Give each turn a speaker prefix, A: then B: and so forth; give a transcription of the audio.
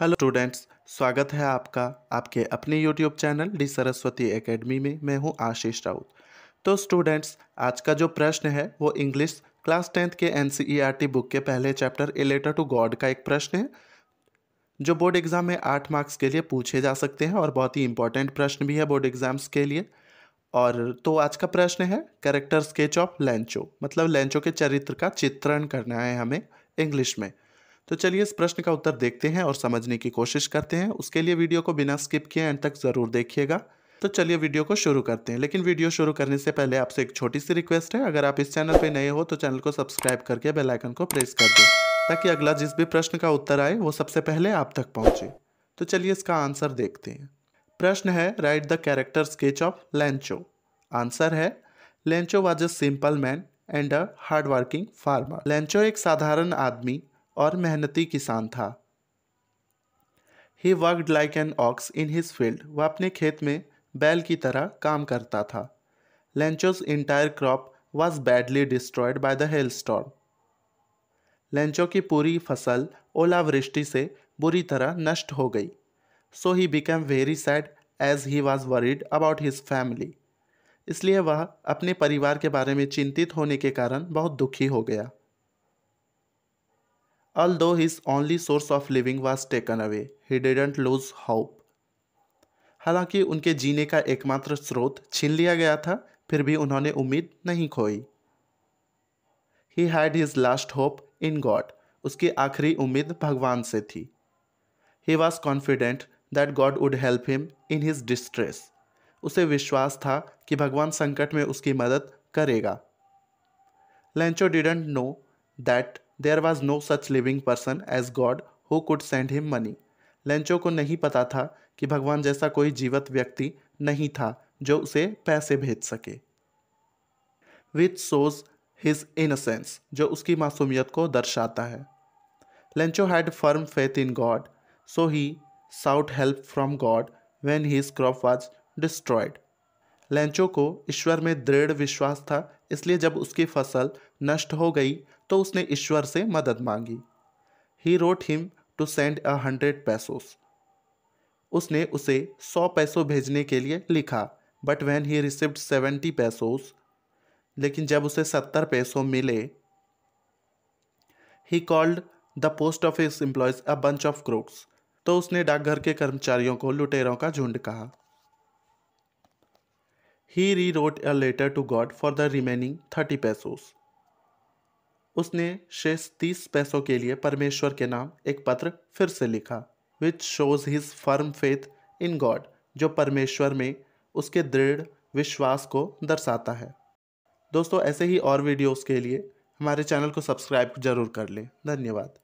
A: hello students स्वागत है आपका आपके अपने YouTube channel D Saraswati academy में मैं हूं आशीष राउत तो स्टूडेंट्स आज का जो प्रश्न है वो इंग्लिश क्लास टेंथ के एन e बुक के पहले chapter A letter to God का एक प्रश्न है जो बोर्ड एग्ज़ाम में आठ मार्क्स के लिए पूछे जा सकते हैं और बहुत ही इंपॉर्टेंट प्रश्न भी है बोर्ड एग्ज़ाम्स के लिए और तो आज का प्रश्न है करेक्टर स्केच ऑफ लेंचो मतलब लेंचो के चरित्र का चित्रण करना है हमें इंग्लिश में तो चलिए इस प्रश्न का उत्तर देखते हैं और समझने की कोशिश करते हैं उसके लिए वीडियो को बिना स्किप किए एंड तक ज़रूर देखिएगा तो चलिए वीडियो को शुरू करते हैं लेकिन वीडियो शुरू करने से पहले आपसे एक छोटी सी रिक्वेस्ट है अगर आप इस चैनल पर नए हो तो चैनल को सब्सक्राइब करके बेलाइकन को प्रेस कर दें ताकि अगला जिस भी प्रश्न का उत्तर आए वो सबसे पहले आप तक पहुँचे तो चलिए इसका आंसर देखते हैं प्रश्न है write the character sketch of Lencho answer है Lencho was a simple man and a hard working farmer Lencho एक साधारण आदमी और मेहनती किसान था he worked like an ox in his field वह अपने खेत में बैल की तरह काम करता था Lencho's entire crop was badly destroyed by the hail storm Lencho की पूरी फसल ओलावृष्टि से बुरी तरह नष्ट हो गई so he become very sad as he was worried about his family इसलिए वह अपने परिवार के बारे में चिंतित होने के कारण बहुत दुखी हो गया Although his only source of living was taken away, he didn't lose hope हालांकि उनके जीने का एकमात्र स्रोत छीन लिया गया था फिर भी उन्होंने उम्मीद नहीं खोई he had his last hope in God उसकी आखिरी उम्मीद भगवान से थी he was confident that God would help him in his distress उसे विश्वास था कि भगवान संकट में उसकी मदद करेगा Lencho didn't know that there was no such living person as God who could send him money Lencho को नहीं पता था कि भगवान जैसा कोई जीवित व्यक्ति नहीं था जो उसे पैसे भेज सके विथ सोज हिज इनोसेंस जो उसकी मासूमियत को दर्शाता है Lencho had firm faith in God so he sought help from God when his crop was destroyed Lencho को ईश्वर में दृढ़ विश्वास था इसलिए जब उसकी फसल नष्ट हो गई तो उसने ईश्वर से मदद मांगी he wrote him to send a hundred pesos उसने उसे सौ पैसों भेजने के लिए लिखा but when he received seventy pesos लेकिन जब उसे सत्तर पैसों मिले he called the post office employees a bunch of crooks तो उसने डाकघर के कर्मचारियों को लुटेरों का झुंड कहा he rewrote a letter to God for the remaining thirty pesos उसने शेष तीस पैसों के लिए परमेश्वर के नाम एक पत्र फिर से लिखा which shows his firm faith in God जो परमेश्वर में उसके दृढ़ विश्वास को दर्शाता है दोस्तों ऐसे ही और वीडियोस के लिए हमारे चैनल को सब्सक्राइब जरूर कर लें धन्यवाद